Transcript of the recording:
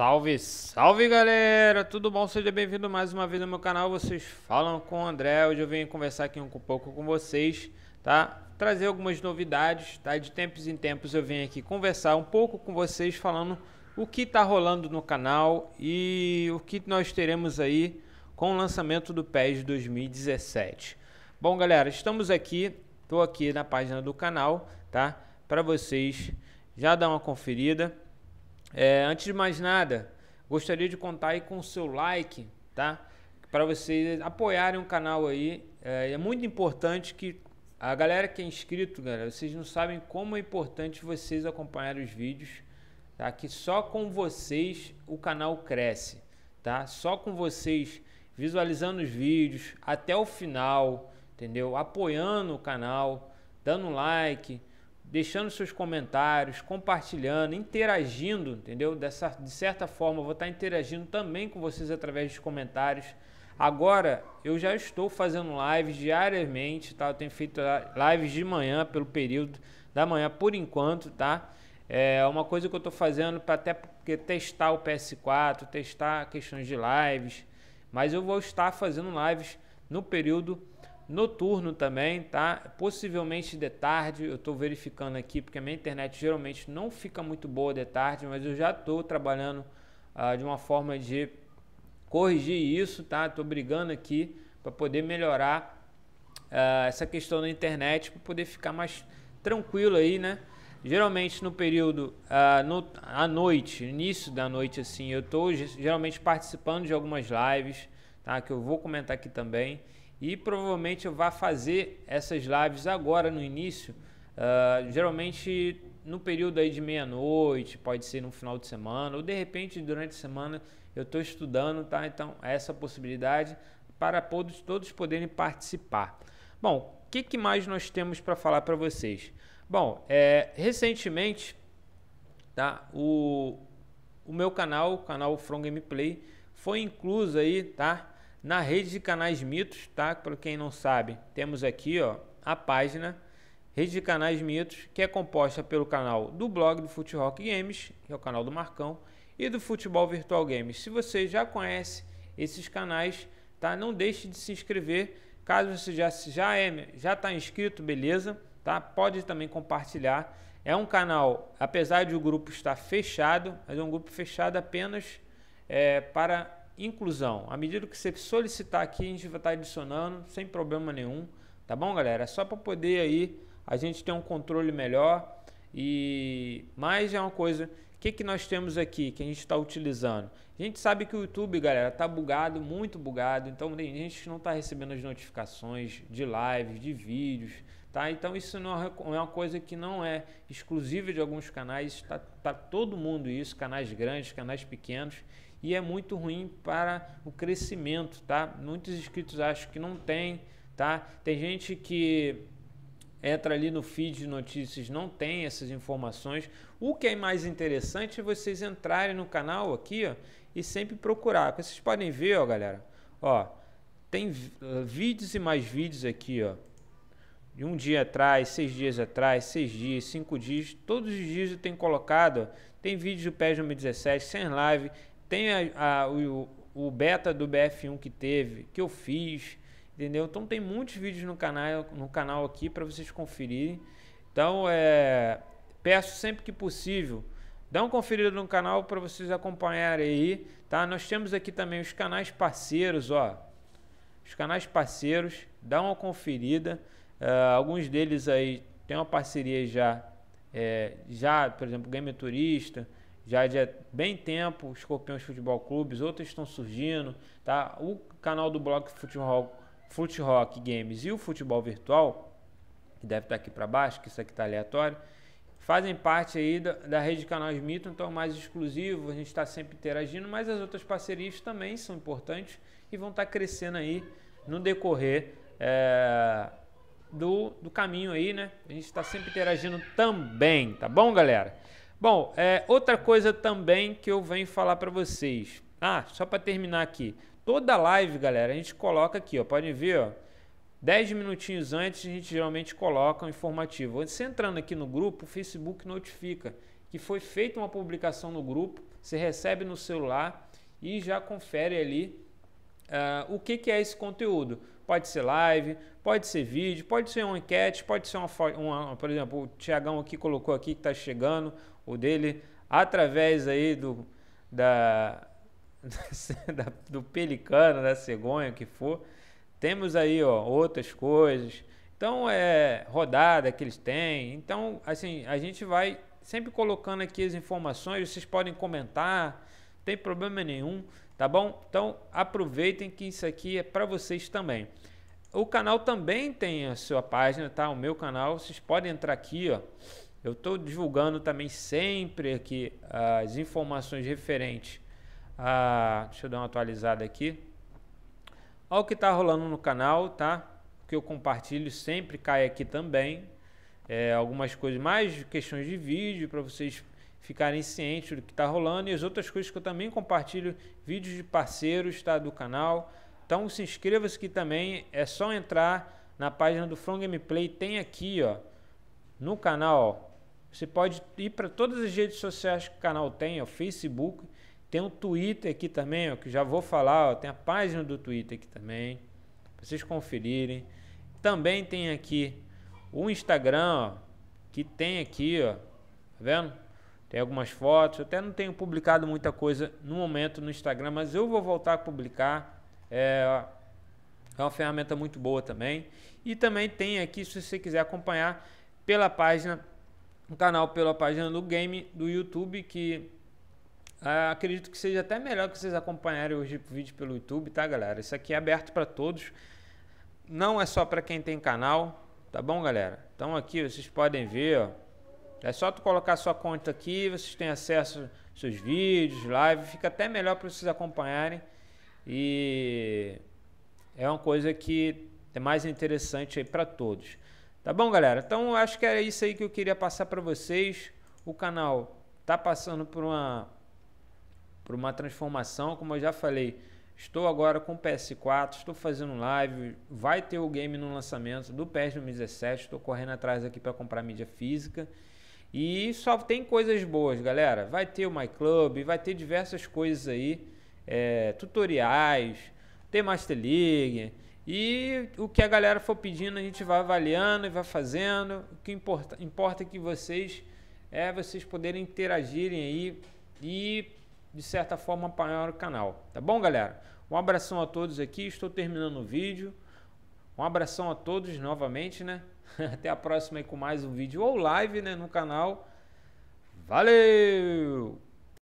Salve, salve galera! Tudo bom? Seja bem-vindo mais uma vez no meu canal. Vocês falam com o André. Hoje eu vim conversar aqui um pouco com vocês, tá? Trazer algumas novidades, tá? De tempos em tempos eu venho aqui conversar um pouco com vocês, falando o que tá rolando no canal e o que nós teremos aí com o lançamento do PES 2017. Bom, galera, estamos aqui, tô aqui na página do canal, tá? Para vocês já dar uma conferida. É, antes de mais nada, gostaria de contar aí com o seu like, tá? Para vocês apoiarem o canal aí. É, é, muito importante que a galera que é inscrito, galera, vocês não sabem como é importante vocês acompanharem os vídeos, tá? Que só com vocês o canal cresce, tá? Só com vocês visualizando os vídeos até o final, entendeu? Apoiando o canal, dando like, deixando seus comentários, compartilhando, interagindo, entendeu? Dessa, de certa forma, eu vou estar interagindo também com vocês através dos comentários. Agora, eu já estou fazendo lives diariamente, tá? Eu tenho feito lives de manhã, pelo período da manhã, por enquanto, tá? É uma coisa que eu estou fazendo para até porque testar o PS4, testar questões de lives, mas eu vou estar fazendo lives no período noturno também, tá? Possivelmente de tarde, eu estou verificando aqui, porque a minha internet geralmente não fica muito boa de tarde, mas eu já estou trabalhando ah, de uma forma de corrigir isso, tá? Estou brigando aqui para poder melhorar ah, essa questão da internet, para poder ficar mais tranquilo aí, né? Geralmente no período ah, no, à noite, início da noite, assim, eu estou geralmente participando de algumas lives, tá? Que eu vou comentar aqui também. E provavelmente eu vá fazer essas lives agora no início, uh, geralmente no período aí de meia-noite, pode ser no final de semana, ou de repente durante a semana eu estou estudando, tá? Então, é essa possibilidade para todos, todos poderem participar. Bom, o que, que mais nós temos para falar para vocês? Bom, é, recentemente, tá? O, o meu canal, o canal From Gameplay, foi incluso aí, tá? Na rede de canais Mitos, tá? Para quem não sabe, temos aqui ó, a página Rede de Canais Mitos, que é composta pelo canal do blog do Futebol Rock Games, que é o canal do Marcão, e do Futebol Virtual Games. Se você já conhece esses canais, tá? Não deixe de se inscrever. Caso você já já é, já está inscrito, beleza? Tá? Pode também compartilhar. É um canal, apesar de o grupo estar fechado, mas é um grupo fechado apenas é, para inclusão. À medida que você solicitar aqui, a gente vai estar tá adicionando sem problema nenhum, tá bom, galera? É só para poder aí a gente ter um controle melhor e mais é uma coisa. O que, que nós temos aqui que a gente está utilizando? A gente sabe que o YouTube, galera, tá bugado, muito bugado. Então tem gente que não está recebendo as notificações de lives, de vídeos. Tá? Então isso é não é uma coisa que não é exclusiva de alguns canais, está para tá todo mundo isso, canais grandes, canais pequenos, e é muito ruim para o crescimento. Tá? Muitos inscritos acham que não tem, tá? tem gente que entra ali no feed de notícias, não tem essas informações. O que é mais interessante é vocês entrarem no canal aqui ó, e sempre procurar. Vocês podem ver, ó, galera, ó, tem eh, vídeos e mais vídeos aqui, ó de um dia atrás, seis dias atrás, seis dias, cinco dias, todos os dias eu tenho colocado, tem vídeos do PES 2017, sem live, tem a, a, o, o beta do BF1 que teve, que eu fiz, entendeu? Então tem muitos vídeos no canal, no canal aqui para vocês conferirem. Então é, peço sempre que possível, dá uma conferida no canal para vocês acompanharem aí, tá? Nós temos aqui também os canais parceiros, ó, os canais parceiros, dá uma conferida. Uh, alguns deles aí tem uma parceria já, é, já por exemplo, Game é Turista, já é de bem tempo, Escorpiões Futebol Clubes, outros estão surgindo, tá? O canal do blog Futebol, Fute Rock Games e o Futebol Virtual, que deve estar aqui para baixo, que isso aqui está aleatório, fazem parte aí da, da rede de canais Mito, então é mais exclusivo, a gente está sempre interagindo, mas as outras parcerias também são importantes e vão estar tá crescendo aí no decorrer é, do, do caminho aí, né? A gente está sempre interagindo também, tá bom, galera? Bom, é, outra coisa também que eu venho falar para vocês. Ah, só para terminar aqui. Toda live, galera, a gente coloca aqui, ó. Podem ver, ó. Dez minutinhos antes a gente geralmente coloca um informativo. Você entrando aqui no grupo, o Facebook notifica que foi feita uma publicação no grupo, você recebe no celular e já confere ali Uh, o que, que, é esse conteúdo. Pode ser live, pode ser vídeo, pode ser uma enquete, pode ser uma, uma por exemplo, o Tiagão aqui colocou aqui que está chegando, o dele, através aí do, da, da, do pelicano, da cegonha, o que for. Temos aí ó, outras coisas. Então, é rodada que eles têm. Então, assim, a gente vai sempre colocando aqui as informações, vocês podem comentar, tem problema nenhum, tá bom? Então aproveitem que isso aqui é para vocês também. O canal também tem a sua página, tá? O meu canal, vocês podem entrar aqui, ó. Eu estou divulgando também sempre aqui as informações referentes a... Deixa eu dar uma atualizada aqui. Olha o que está rolando no canal, tá? que eu compartilho sempre cai aqui também. É, algumas coisas, mais questões de vídeo para vocês ficarem cientes do que está rolando e as outras coisas que eu também compartilho, vídeos de parceiros tá, do canal. Então se inscreva-se aqui também, é só entrar na página do From Gameplay, tem aqui ó, no canal, ó, você pode ir para todas as redes sociais que o canal tem, o Facebook, tem o Twitter aqui também, ó, que já vou falar, ó, tem a página do Twitter aqui também, para vocês conferirem. Também tem aqui o Instagram, ó, que tem aqui, ó, tá vendo? Tem algumas fotos, até não tenho publicado muita coisa no momento no Instagram, mas eu vou voltar a publicar. É, é uma ferramenta muito boa também. E também tem aqui, se você quiser acompanhar, pela página, um canal pela página do game do YouTube, que ah, acredito que seja até melhor que vocês acompanharem hoje o vídeo pelo YouTube, tá, galera? Isso aqui é aberto para todos. Não é só para quem tem canal, tá bom, galera? Então aqui vocês podem ver, ó. É só tu colocar sua conta aqui, vocês têm acesso aos seus vídeos, live, fica até melhor para vocês acompanharem. E é uma coisa que é mais interessante aí para todos. Tá bom, galera? Então acho que era isso aí que eu queria passar para vocês. O canal tá passando por uma por uma transformação, como eu já falei. Estou agora com o PS4, estou fazendo live, vai ter o game no lançamento do PS 2017, estou correndo atrás aqui para comprar mídia física. E só tem coisas boas, galera. Vai ter o My Club, vai ter diversas coisas aí, é, tutoriais, tem Master League. E o que a galera for pedindo, a gente vai avaliando e vai fazendo. O que importa, importa que vocês é vocês poderem interagirem aí e de certa forma apanhar o canal, tá bom, galera? Um abração a todos aqui, estou terminando o vídeo. Um abração a todos novamente, né? Até a próxima aí com mais um vídeo ou live, né, no canal. Valeu!